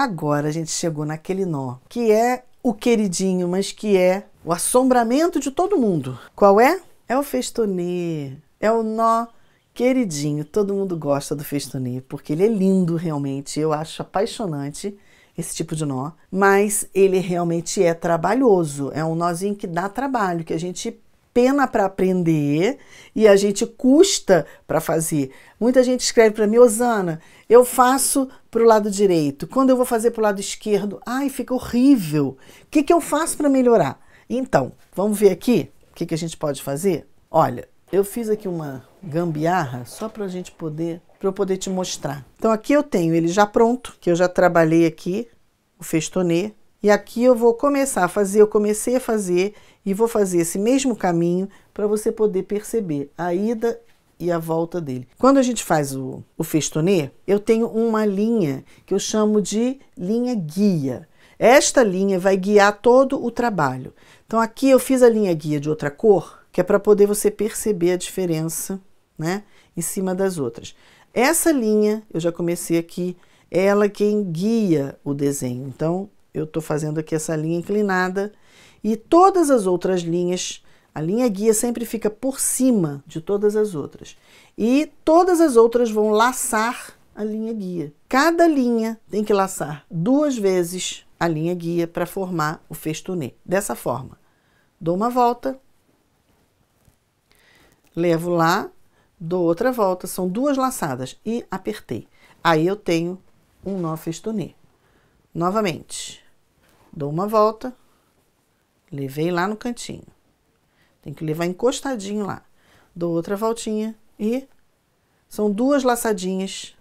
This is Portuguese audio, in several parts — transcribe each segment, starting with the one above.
Agora a gente chegou naquele nó, que é o queridinho, mas que é o assombramento de todo mundo. Qual é? É o festonê. É o nó queridinho. Todo mundo gosta do festonê, porque ele é lindo realmente. Eu acho apaixonante esse tipo de nó, mas ele realmente é trabalhoso. É um nozinho que dá trabalho, que a gente pena para aprender e a gente custa para fazer. Muita gente escreve para mim, Osana, eu faço para o lado direito, quando eu vou fazer para o lado esquerdo, ai, fica horrível. O que, que eu faço para melhorar? Então, vamos ver aqui o que, que a gente pode fazer? Olha, eu fiz aqui uma gambiarra só para a gente poder, para eu poder te mostrar. Então aqui eu tenho ele já pronto, que eu já trabalhei aqui, o festonê, e aqui eu vou começar a fazer, eu comecei a fazer e vou fazer esse mesmo caminho para você poder perceber a ida e a volta dele. Quando a gente faz o, o festonê, eu tenho uma linha que eu chamo de linha guia. Esta linha vai guiar todo o trabalho. Então aqui eu fiz a linha guia de outra cor, que é para poder você perceber a diferença, né, em cima das outras. Essa linha, eu já comecei aqui, é ela quem guia o desenho. Então eu estou fazendo aqui essa linha inclinada e todas as outras linhas, a linha guia sempre fica por cima de todas as outras. E todas as outras vão laçar a linha guia. Cada linha tem que laçar duas vezes a linha guia para formar o festonê. Dessa forma, dou uma volta, levo lá, dou outra volta, são duas laçadas e apertei. Aí eu tenho um nó festonê. Novamente, dou uma volta, levei lá no cantinho. Tem que levar encostadinho lá. Dou outra voltinha e são duas laçadinhas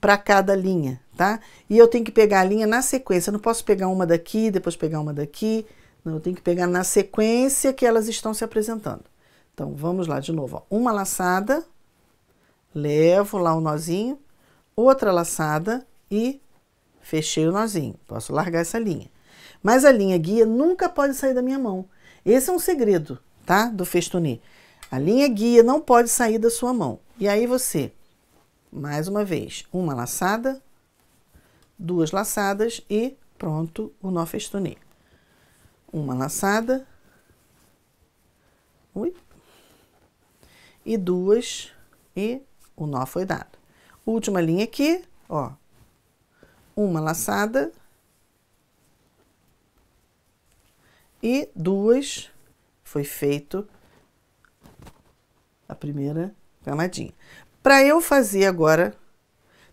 para cada linha, tá? E eu tenho que pegar a linha na sequência. Eu não posso pegar uma daqui, depois pegar uma daqui. Não, eu tenho que pegar na sequência que elas estão se apresentando. Então, vamos lá de novo. Ó. Uma laçada, levo lá o um nozinho, outra laçada e fechei o nozinho, posso largar essa linha. Mas a linha guia nunca pode sair da minha mão. Esse é um segredo, tá? Do festonê. A linha guia não pode sair da sua mão. E aí você, mais uma vez, uma laçada, duas laçadas e pronto o nó festonê. Uma laçada, ui, e duas, e o nó foi dado. Última linha aqui, ó, uma laçada e duas foi feito a primeira camadinha. Para eu fazer agora,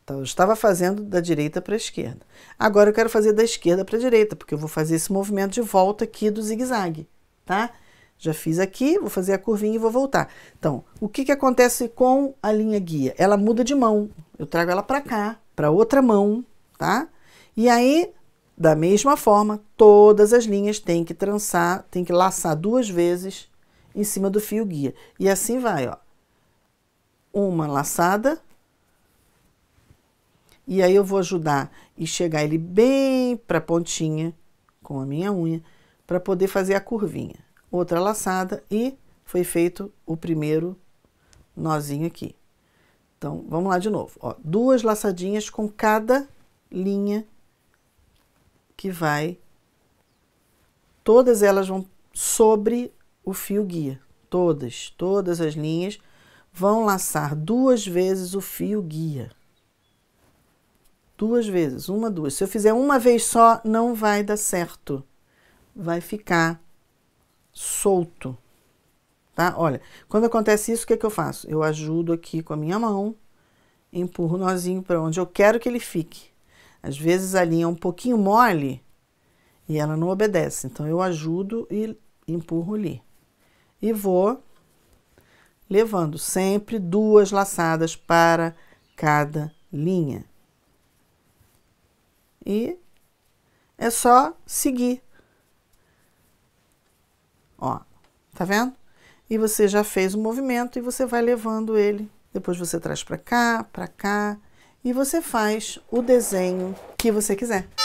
então eu estava fazendo da direita para a esquerda. Agora eu quero fazer da esquerda para a direita, porque eu vou fazer esse movimento de volta aqui do zigue-zague, tá? Já fiz aqui, vou fazer a curvinha e vou voltar. Então, o que que acontece com a linha guia? Ela muda de mão. Eu trago ela para cá, para outra mão, tá? E aí, da mesma forma, todas as linhas têm que trançar, tem que laçar duas vezes em cima do fio guia. E assim vai, ó. Uma laçada. E aí eu vou ajudar e chegar ele bem para a pontinha com a minha unha para poder fazer a curvinha. Outra laçada e foi feito o primeiro nozinho aqui. Então, vamos lá de novo. Ó, duas laçadinhas com cada linha que vai, todas elas vão sobre o fio guia, todas, todas as linhas vão laçar duas vezes o fio guia. Duas vezes, uma, duas. Se eu fizer uma vez só, não vai dar certo. Vai ficar solto, tá? Olha, quando acontece isso, o que, é que eu faço? Eu ajudo aqui com a minha mão, empurro o nozinho para onde eu quero que ele fique. Às vezes a linha é um pouquinho mole e ela não obedece. Então, eu ajudo e empurro ali. E vou levando sempre duas laçadas para cada linha. E é só seguir. Ó, tá vendo? E você já fez o movimento e você vai levando ele. Depois você traz para cá, para cá, e você faz o desenho que você quiser.